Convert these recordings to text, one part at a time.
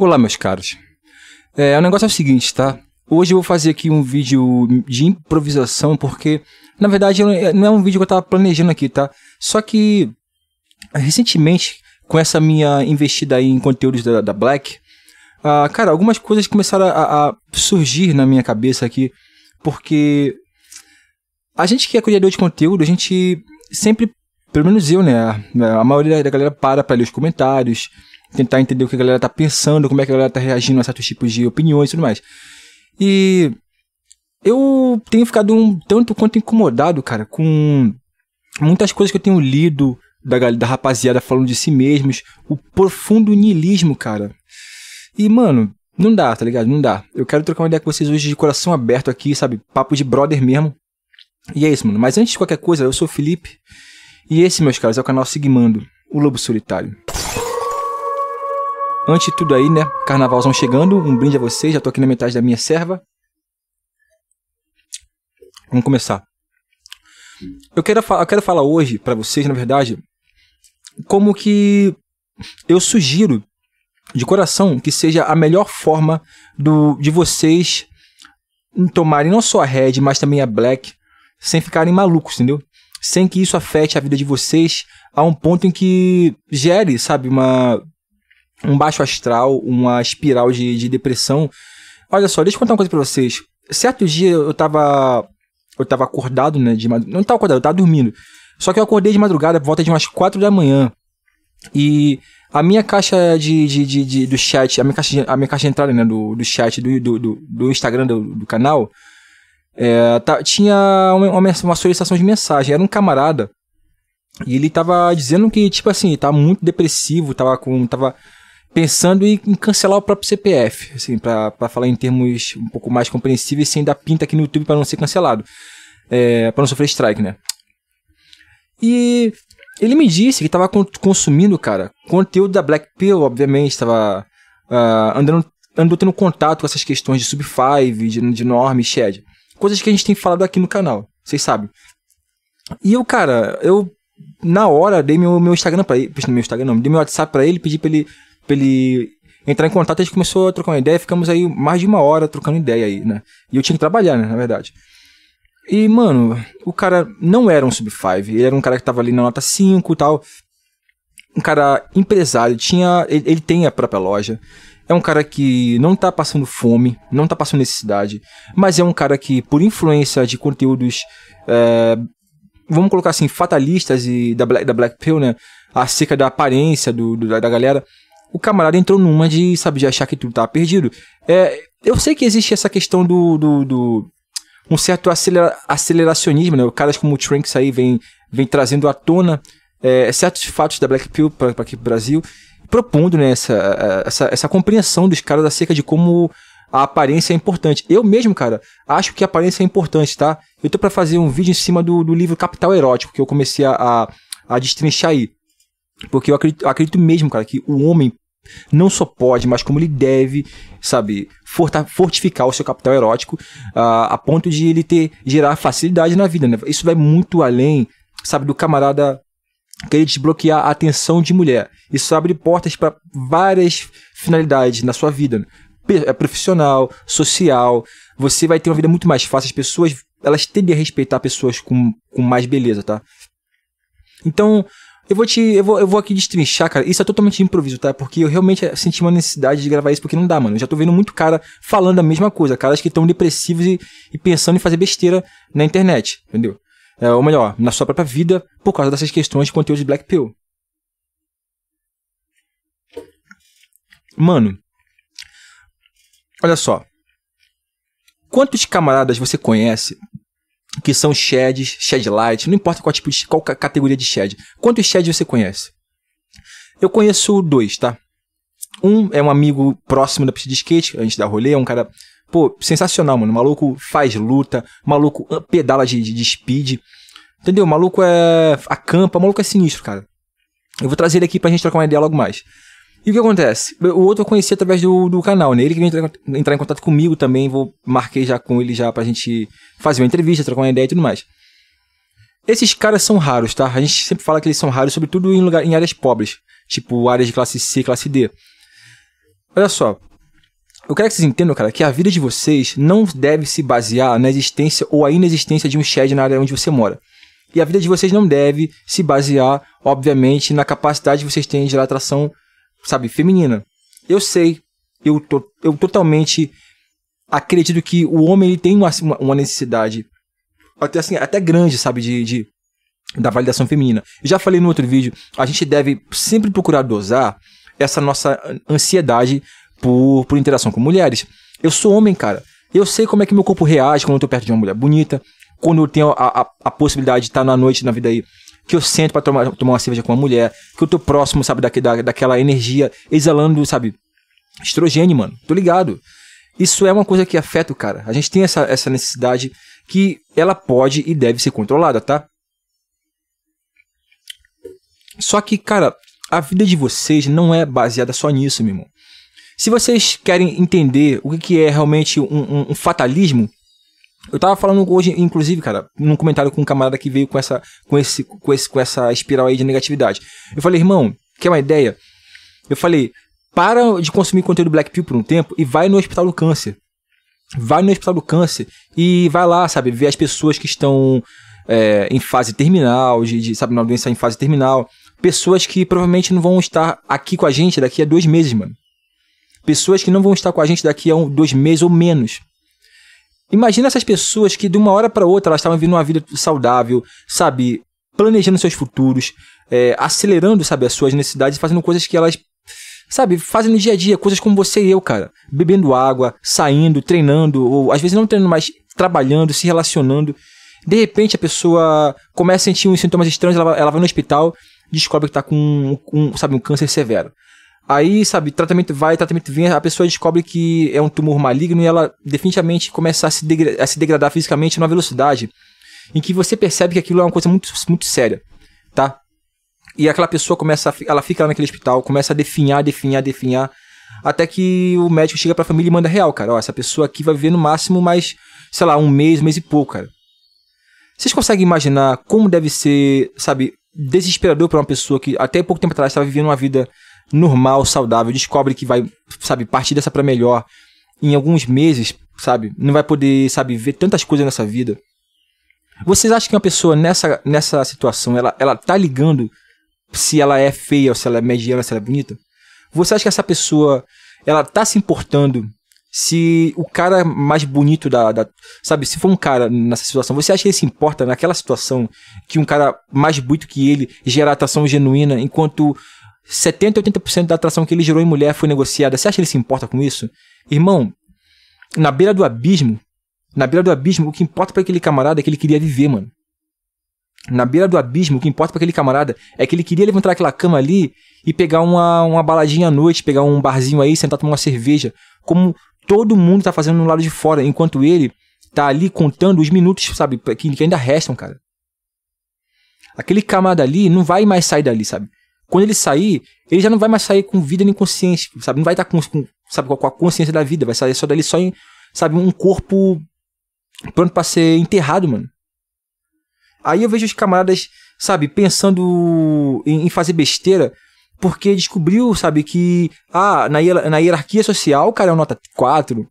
Olá, meus caros. É, o negócio é o seguinte, tá? Hoje eu vou fazer aqui um vídeo de improvisação, porque, na verdade, é, não é um vídeo que eu tava planejando aqui, tá? Só que, recentemente, com essa minha investida aí em conteúdos da, da Black, uh, cara, algumas coisas começaram a, a, surgir na minha cabeça aqui, porque a gente que é criador de conteúdo, a gente sempre, pelo menos eu, né? A maioria da galera para pra ler os comentários, tentar entender o que a galera tá pensando, como é que a galera tá reagindo a certos tipos de opiniões e tudo mais. E eu tenho ficado um tanto quanto incomodado, cara, com muitas coisas que eu tenho lido da, da rapaziada falando de si mesmos, o profundo niilismo, cara. E, mano, não dá, tá ligado? Não dá. Eu quero trocar uma ideia com vocês hoje de coração aberto aqui, sabe? Papo de brother mesmo. E é isso, mano. Mas antes de qualquer coisa, eu sou o Felipe. E esse, meus caras, é o canal Sigmando, o Lobo Solitário. Antes de tudo aí, né? Carnavalzão chegando. Um brinde a vocês. Já tô aqui na metade da minha serva. Vamos começar. Eu quero, eu quero falar hoje para vocês, na verdade, como que eu sugiro de coração que seja a melhor forma do, de vocês tomarem não só a Red, mas também a Black, sem ficarem malucos, entendeu? Sem que isso afete a vida de vocês a um ponto em que gere, sabe, uma um baixo astral, uma espiral de, de depressão. Olha só, deixa eu contar uma coisa pra vocês. Certo dia eu tava. Eu tava acordado, né? De madrugada. Não tava acordado, eu tava dormindo. Só que eu acordei de madrugada, por volta de umas 4 da manhã. E a minha caixa de, de, de, de do chat, a minha caixa, de, a minha caixa de entrada, né? Do, do chat, do, do, do Instagram do, do canal, é, tá, tinha uma, uma, uma solicitação de mensagem. Era um camarada. E ele tava dizendo que, tipo assim, tava muito depressivo, tava com. Tava, pensando em, cancelar o próprio CPF, assim, para falar em termos um pouco mais compreensíveis, sem dar pinta aqui no YouTube para não ser cancelado, é, para não sofrer strike, né? E ele me disse que estava consumindo, cara, conteúdo da Black Pill, obviamente, estava uh, ah, andando, andando tendo contato com essas questões de Sub-5, de, de norme, shed, coisas que a gente tem falado aqui no canal, vocês sabem. E eu, cara, eu na hora dei meu, meu Instagram para ele, meu Instagram não, dei meu WhatsApp para ele, pedi para ele pra ele entrar em contato, a gente começou a trocar uma ideia, ficamos aí mais de uma hora trocando ideia aí, né? E eu tinha que trabalhar, né, na verdade. E, mano, o cara não era um sub-5, ele era um cara que tava ali na nota 5 e tal. Um cara empresário, tinha, ele, ele, tem a própria loja. É um cara que não tá passando fome, não tá passando necessidade, mas é um cara que, por influência de conteúdos, é, vamos colocar assim, fatalistas e da Black, da Black Pill, né? Acerca da aparência do, do da galera, o camarada entrou numa de, sabe, de achar que tudo estava perdido. É, eu sei que existe essa questão do. do, do um certo acelera, aceleracionismo, né? Caras como o Tranks aí vem, vem trazendo à tona é, certos fatos da Black Pill para aqui pro Brasil, propondo né, essa, essa, essa compreensão dos caras acerca de como a aparência é importante. Eu mesmo, cara, acho que a aparência é importante, tá? Eu tô para fazer um vídeo em cima do, do livro Capital Erótico, que eu comecei a, a, a destrinchar aí. Porque eu acredito, eu acredito mesmo, cara, que o homem não só pode, mas como ele deve, sabe, fortificar o seu capital erótico uh, a ponto de ele ter gerar facilidade na vida, né? Isso vai muito além, sabe, do camarada querer desbloquear a atenção de mulher. Isso abre portas para várias finalidades na sua vida, né? É profissional, social. Você vai ter uma vida muito mais fácil. As pessoas, elas tendem a respeitar pessoas com, com mais beleza, tá? Então, eu vou te. Eu vou, eu vou aqui destrinchar, cara. Isso é totalmente improviso, tá? Porque eu realmente eh, senti uma necessidade de gravar isso porque não dá, mano. Eu já tô vendo muito cara falando a mesma coisa. Caras que estão depressivos e, e, pensando em fazer besteira na internet, entendeu? É, ou melhor, na sua própria vida, por causa dessas questões de conteúdo de Black Pill. Mano. Olha só. Quantos camaradas você conhece que são sheds, shed light, não importa qual tipo de qual categoria de shed. Quantos sheds você conhece? Eu conheço dois, tá? Um é um amigo próximo da pista de skate, a gente dá rolê, é um cara, pô, sensacional, mano. O maluco faz luta, maluco ah, pedala de, de, de speed. Entendeu? O maluco é acampa, o maluco é sinistro, cara. Eu vou trazer ele aqui pra gente trocar uma ideia logo mais. E o que acontece? O outro eu conheci através do, do canal, né? Ele que vem entrar, em contato comigo também, vou marquei já com ele já pra gente fazer uma entrevista, trocar uma ideia e tudo mais. Esses caras são raros, tá? A gente sempre fala que eles são raros, sobretudo em, lugar, em áreas pobres, tipo áreas de classe C, classe D. Olha só. Eu quero que vocês entendam, cara, que a vida de vocês não deve se basear na existência ou a inexistência de um shed na área onde você mora. E a vida de vocês não deve se basear, obviamente, na capacidade que vocês têm de gerar atração sabe, feminina. Eu sei, eu, to, eu totalmente acredito que o homem ele tem uma, uma necessidade até assim, até grande, sabe, de, de da validação feminina. Eu já falei no outro vídeo, a gente deve sempre procurar dosar essa nossa ansiedade por, por interação com mulheres. Eu sou homem, cara. Eu sei como é que meu corpo reage quando eu tô perto de uma mulher bonita, quando eu tenho a, a, a possibilidade de estar tá na noite, na vida aí, que eu sento para tomar, tomar uma cerveja com uma mulher, que eu tô próximo, sabe, da, da, daquela energia exalando, sabe, estrogênio, mano. Tô ligado. Isso é uma coisa que afeta o cara. A gente tem essa, essa necessidade que ela pode e deve ser controlada, tá? Só que, cara, a vida de vocês não é baseada só nisso, meu irmão. Se vocês querem entender o que é realmente um, um, um fatalismo, eu tava falando hoje, inclusive, cara, num comentário com um camarada que veio com essa, com esse, com esse, com essa espiral aí de negatividade. Eu falei, irmão, quer uma ideia? Eu falei, para de consumir conteúdo Black Pill por um tempo e vai no Hospital do Câncer. Vai no Hospital do Câncer e vai lá, sabe, ver as pessoas que estão é, em fase terminal, de, de, sabe, na doença em fase terminal. Pessoas que provavelmente não vão estar aqui com a gente daqui a dois meses, mano. Pessoas que não vão estar com a gente daqui a um, dois meses ou menos. Imagina essas pessoas que de uma hora para outra elas estavam vivendo uma vida saudável, sabe? Planejando seus futuros, é, acelerando, sabe, as suas necessidades, fazendo coisas que elas, sabe, fazem no dia a dia, coisas como você e eu, cara. Bebendo água, saindo, treinando, ou às vezes não treinando, mas trabalhando, se relacionando. De repente a pessoa começa a sentir uns sintomas estranhos, ela, ela vai no hospital, descobre que está com, um, um, sabe, um câncer severo. Aí, sabe, tratamento vai, tratamento vem, a pessoa descobre que é um tumor maligno e ela definitivamente começa a se, a se degradar fisicamente numa velocidade em que você percebe que aquilo é uma coisa muito, muito séria, tá? E aquela pessoa começa, a, ela fica lá naquele hospital, começa a definhar, definhar, definhar, até que o médico chega pra família e manda real, cara, ó, essa pessoa aqui vai viver no máximo mais, sei lá, um mês, mês e pouco, cara. Vocês conseguem imaginar como deve ser, sabe, desesperador para uma pessoa que até pouco tempo atrás estava vivendo uma vida normal, saudável, descobre que vai, sabe, partir dessa para melhor em alguns meses, sabe? Não vai poder, sabe, ver tantas coisas nessa vida. Vocês acham que uma pessoa nessa, nessa situação, ela, ela tá ligando se ela é feia, ou se ela é mediana, se ela é bonita? Você acha que essa pessoa, ela tá se importando se o cara mais bonito da, da, Sabe, se for um cara nessa situação, você acha que ele se importa naquela situação que um cara mais bonito que ele gera atração genuína, enquanto 70, 80% da atração que ele gerou em mulher foi negociada. Você acha que ele se importa com isso? Irmão, na beira do abismo, na beira do abismo, o que importa para aquele camarada é que ele queria viver, mano. Na beira do abismo, o que importa para aquele camarada é que ele queria levantar aquela cama ali e pegar uma, uma baladinha à noite, pegar um barzinho aí, sentar tomar uma cerveja, como todo mundo tá fazendo no lado de fora, enquanto ele tá ali contando os minutos, sabe, que, que ainda restam, cara. Aquele camarada ali não vai mais sair dali, sabe? Quando ele sair, ele já não vai mais sair com vida nem consciência, sabe? Não vai estar com, com sabe, com a consciência da vida, vai sair só dali só em, sabe, um corpo pronto para ser enterrado, mano. Aí eu vejo os camaradas, sabe, pensando em, em fazer besteira, porque descobriu, sabe, que ah, na, na hierarquia social o cara é um nota 4.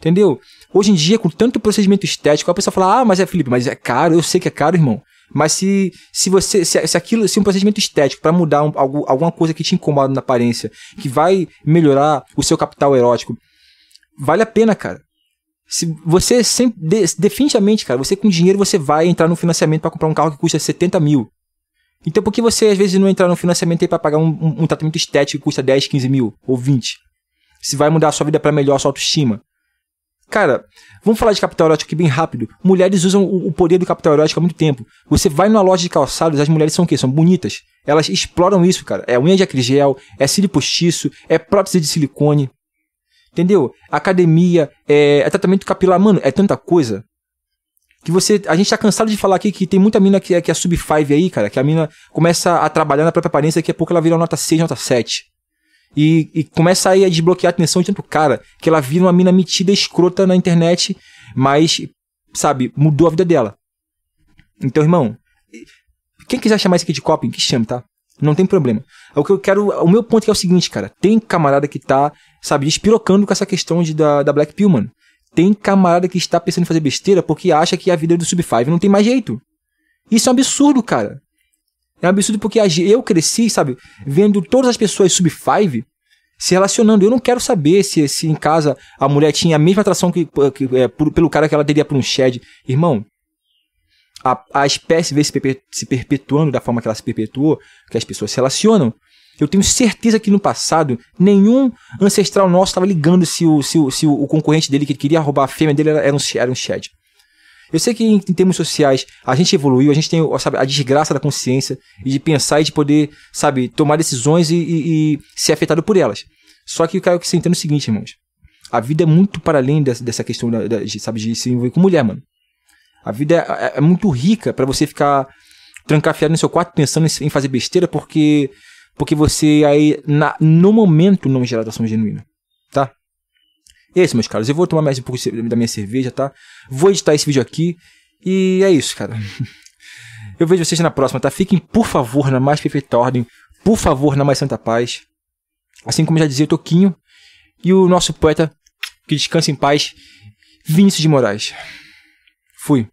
Entendeu? Hoje em dia, com tanto procedimento estético, a pessoa fala: Ah, mas é Felipe, mas é caro, eu sei que é caro, irmão. Mas se, se você se, se aquilo se um procedimento estético para mudar um, algo, alguma coisa que te incomoda na aparência, que vai melhorar o seu capital erótico, vale a pena, cara. Se você sempre, de, definitivamente, cara, você com dinheiro você vai entrar no financiamento para comprar um carro que custa 70 mil. Então por que você às vezes não entrar no financiamento para pagar um, um, um tratamento estético que custa 10, 15 mil ou 20? Se vai mudar a sua vida para melhor, a sua autoestima. Cara, vamos falar de capital erótico aqui bem rápido. Mulheres usam o, poder do capital erótico há muito tempo. Você vai numa loja de calçados, as mulheres são o quê? São bonitas. Elas exploram isso, cara. É unha de acrigel, é cílio postiço, é prótese de silicone. Entendeu? Academia, é, é tratamento capilar. Mano, é tanta coisa que você. A gente tá cansado de falar aqui que tem muita mina que é, que é sub-5 aí, cara, que a mina começa a trabalhar na própria aparência e daqui a pouco ela vira nota 6, nota 7. E, e começa aí a desbloquear a atenção de tanto cara, que ela vira uma mina metida escrota na internet, mas, sabe, mudou a vida dela. Então, irmão, quem quiser chamar isso aqui de coping, que chama, tá? Não tem problema. É o que eu quero. O meu ponto é o seguinte, cara. Tem camarada que tá, sabe, despirocando com essa questão de, da, da Black Pill, mano. Tem camarada que está pensando em fazer besteira porque acha que a vida é do Sub-5 não tem mais jeito. Isso é um absurdo, cara. É um absurdo porque eu cresci, sabe, vendo todas as pessoas sub-5 se relacionando. Eu não quero saber se, se em casa a mulher tinha a mesma atração que, que é, por, pelo cara que ela teria por um Shed. Irmão, a, a espécie vem se, se perpetuando da forma que ela se perpetuou, que as pessoas se relacionam. Eu tenho certeza que no passado nenhum ancestral nosso estava ligando se o, se, o, se o, concorrente dele que queria roubar a fêmea dele era, era um, era um Shed. Eu sei que em, em termos sociais a gente evoluiu, a gente tem sabe, a desgraça da consciência e de pensar e de poder, sabe, tomar decisões e, e, e ser afetado por elas. Só que eu quero que você entenda o seguinte, irmãos. A vida é muito para além dessa, dessa questão da, da, de, sabe, de se envolver com mulher, mano. A vida é, é, é muito rica para você ficar trancafiado no seu quarto pensando em, em fazer besteira porque porque você aí na, no momento não gera atração genuína esse é meus caros. Eu vou tomar mais um pouco da minha cerveja, tá? Vou editar esse vídeo aqui. E é isso, cara. Eu vejo vocês na próxima, tá? Fiquem, por favor, na mais perfeita ordem. Por favor, na mais santa paz. Assim como já dizia o Toquinho. E o nosso poeta, que descansa em paz, Vinícius de Moraes. Fui.